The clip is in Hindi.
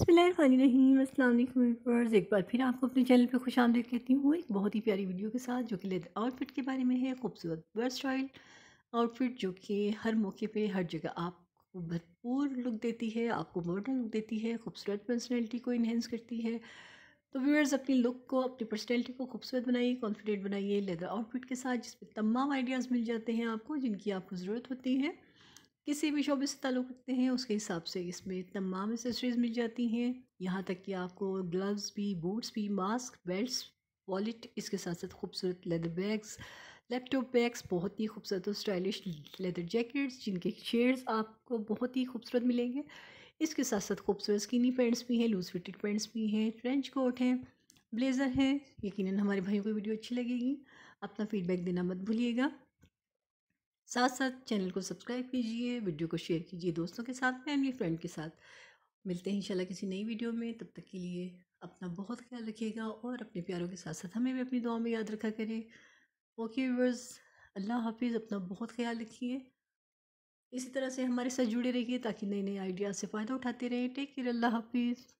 बसमीम अल्लाम एक बार फिर आपको अपने चैनल पे खुश आमदी कहती हूँ एक बहुत ही प्यारी वीडियो के साथ जो कि लेदर आउटफिट के बारे में है खूबसूरत वर्सटाइल आउटफिट जो कि हर मौके पे हर जगह आपको भरपूर लुक देती है आपको मॉडर्न लुक देती है खूबसूरत पर्सनैलिटी को इन्हेंस करती है तो व्यूअर्स अपनी लुक को अपनी पर्सनैलिटी को खूबसूरत बनाइए कॉन्फिडेंट बनाइए लेदर आउटफिट के साथ जिसमें तमाम आइडियाज़ मिल जाते हैं आपको जिनकी आपको ज़रूरत होती है किसी भी शोबे से ताल्लुक़ रखते हैं उसके हिसाब से इसमें तमाम एसेसरीज़ मिल जाती हैं यहाँ तक कि आपको ग्लव्स भी बूट्स भी मास्क बेल्ट वॉलेट इसके साथ साथ खूबसूरत लेदर बैग्स लैपटॉप बैग्स बहुत ही खूबसूरत और स्टाइलिश लेदर जैकेट्स जिनके शेड्स आपको बहुत ही खूबसूरत मिलेंगे इसके साथ साथ खूबसूरत स्किनी पैंट्स भी हैं लूज फिटेड पैंट्स भी हैं ट्रेंच कोट हैं ब्लेज़र हैं यकीनन हमारे भाइयों को वीडियो अच्छी लगेगी अपना फीडबैक देना मत भूलिएगा साथ साथ चैनल को सब्सक्राइब कीजिए वीडियो को शेयर कीजिए दोस्तों के साथ फैमिली फ्रेंड के साथ मिलते हैं इंशाल्लाह किसी नई वीडियो में तब तक के लिए अपना बहुत ख्याल रखिएगा और अपने प्यारों के साथ साथ हमें भी अपनी दुआ में याद रखा करें ओके व्यूवर्स अल्लाह हाफिज़ अपना बहुत ख्याल रखिए इसी तरह से हमारे साथ जुड़े रहिए ताकि नए नए आइडियाज़ से फ़ायदा उठाते रहें टेक केयर अल्लाह हाफिज़